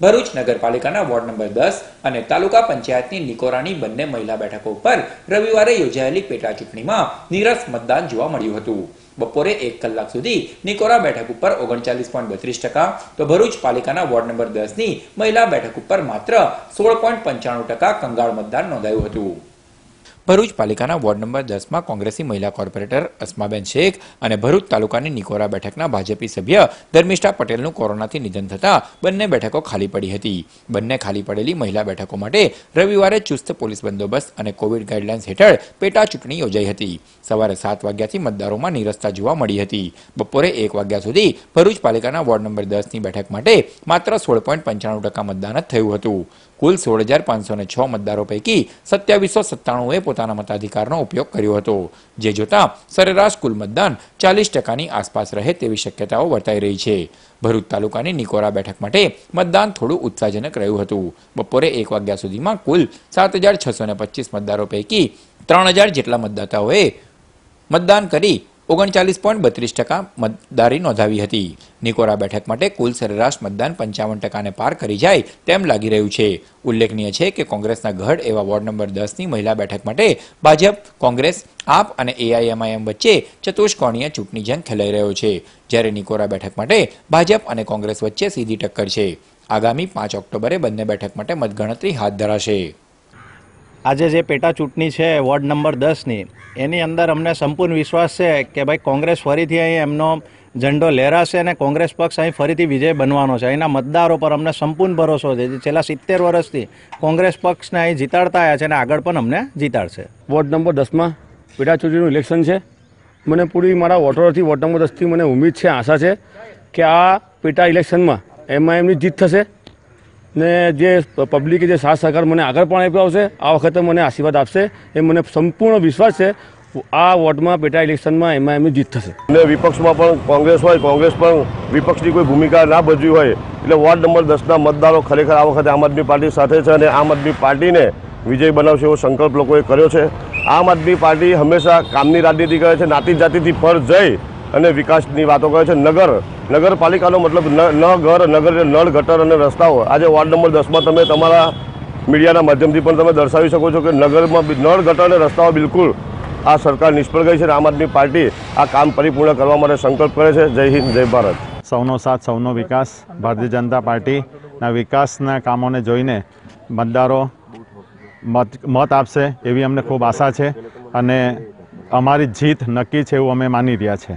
ભરૂચ નગરપાલિકાના ward number દસ અને તાલુકા પંચાયતની નિકોરાની બંને મહિલા બેઠકો ઉપર રવિવારે યોજાયેલી પેટા ચૂંટણીમાં નીરસ મતદાન જોવા મળ્યું હતું બપોરે એક કલાક સુધી નિકોરા બેઠક ઉપર ઓગણચાલીસ પોઈન્ટ બત્રીસ ટકા તો ભરૂચ પાલિકાના વોર્ડ નંબર દસની મહિલા બેઠક ઉપર માત્ર સોળ પોઈન્ટ પંચાણું ટકા કંગાળ મતદાન નોંધાયું હતું ભરૂચ પાલિકાના વોર્ડ નંબર દસમાં કોંગ્રેસી મહિલા કોર્પોરેટર અસ્માબેન શેખ અને ભરૂચ તાલુકાની નિકોરા બેઠકના ભાજપી સભ્ય ધર્મિષ્ઠા પટેલનું કોરોનાથી નિધન થતાં બંને બેઠકો ખાલી પડી હતી બંને ખાલી પડેલી મહિલા બેઠકો માટે રવિવારે ચુસ્ત પોલીસ બંદોબસ્ત અને કોવિડ ગાઇડલાઇન્સ હેઠળ પેટા ચૂંટણી યોજાઈ હતી સવારે સાત વાગ્યાથી મતદારોમાં નિરસ્તા જોવા મળી હતી બપોરે એક વાગ્યા સુધી ભરૂચ પાલિકાના વોર્ડ નંબર દસની બેઠક માટે માત્ર સોળ પોઈન્ટ પંચાણું ટકા મતદાન જ થયું હતું કુલ સોળ હજાર પાંચસો છ મતદારો પૈકી સત્યાવીસો સત્તાણુએ પોતાના મતાધિકારનો ઉપયોગ કર્યો હતો જે જોતા સરેરાશ કુલ મતદાન ચાલીસ ટકાની આસપાસ રહે તેવી શક્યતાઓ વર્તાઈ રહી છે ભરૂચ તાલુકાની નિકોરા બેઠક માટે મતદાન થોડું ઉત્સાહજનક રહ્યું હતું બપોરે એક વાગ્યા સુધીમાં કુલ સાત હજાર છસો ને મતદારો પૈકી ત્રણ હજાર જેટલા મતદાતાઓએ મતદાન કરી ઓગણચાલીસ પોઈન્ટ બત્રીસ ટકા મતદારી નોંધાવી હતી નિકોરા બેઠક માટે કુલ સરેરાશ મતદાન પંચાવન ટકાને પાર કરી જાય તેમ લાગી રહ્યું છે ઉલ્લેખનીય છે કે કોંગ્રેસના ગઢ એવા વોર્ડ નંબર દસની મહિલા બેઠક માટે ભાજપ કોંગ્રેસ આપ અને એઆઈએમઆઈએમ વચ્ચે ચતુષ્કોણીય ચૂંટણી જંગ ખેલાઈ રહ્યો છે જ્યારે નિકોરા બેઠક માટે ભાજપ અને કોંગ્રેસ વચ્ચે સીધી ટક્કર છે આગામી પાંચ ઓક્ટોબરે બંને બેઠક માટે મતગણતરી હાથ ધરાશે આજે જે પેટા ચૂંટણી છે વોર્ડ નંબર દસની એની અંદર અમને સંપૂર્ણ વિશ્વાસ છે કે ભાઈ કોંગ્રેસ ફરીથી અહીં એમનો ઝંડો લહેરાશે અને કોંગ્રેસ પક્ષ અહીં ફરીથી વિજય બનવાનો છે અહીંના મતદારો પર અમને સંપૂર્ણ ભરોસો છે જે છેલ્લા સિત્તેર વર્ષથી કોંગ્રેસ પક્ષને અહીં જીતાડતા આવ્યા છે અને આગળ પણ અમને જીતાડશે વોર્ડ નંબર દસમાં પેટા ચૂંટણીનું ઇલેક્શન છે મને પૂરી મારા વોટરોથી વોર્ડ નંબર દસથી મને ઉમેદ છે આશા છે કે આ પેટા ઇલેક્શનમાં એમાં એમની જીત થશે ને જે પબ્લિકે જે સાથ સહકાર મને આગળ પણ આપ્યો આવશે આ વખતે મને આશીર્વાદ આપશે એ મને સંપૂર્ણ વિશ્વાસ છે આ વોર્ડમાં પેટા ઇલેક્શનમાં એમાં એમની જીત થશે અને વિપક્ષમાં પણ કોંગ્રેસ હોય કોંગ્રેસ પણ વિપક્ષની કોઈ ભૂમિકા ના ભજવી હોય એટલે વોર્ડ નંબર દસના મતદારો ખરેખર આ વખતે આમ આદમી પાર્ટી સાથે છે અને આમ આદમી પાર્ટીને વિજય બનાવશે એવો સંકલ્પ લોકોએ કર્યો છે આમ આદમી પાર્ટી હંમેશા કામની રાજનીતિ કરે છે નાતી જાતિથી પર જઈ અને વિકાસની વાતો કરે છે નગર નગરપાલિકાનો મતલબ ન ઘર નગર નળ ગટર અને રસ્તાઓ આજે વોર્ડ નંબર દસમાં તમે તમારા મીડિયાના માધ્યમથી પણ તમે દર્શાવી શકો છો કે નગરમાં નળ ગટર અને રસ્તાઓ બિલકુલ આ સરકાર નિષ્ફળ ગઈ છે અને આમ આદમી પાર્ટી આ કામ પરિપૂર્ણ કરવા માટે સંકલ્પ કરે છે જય હિન્દ જય ભારત સૌનો સાથ સૌનો વિકાસ ભારતીય જનતા પાર્ટીના વિકાસના કામોને જોઈને મતદારો મત મત આપશે એવી અમને ખૂબ આશા છે અને અમારી જીત નક્કી છે એવું અમે માની રહ્યા છે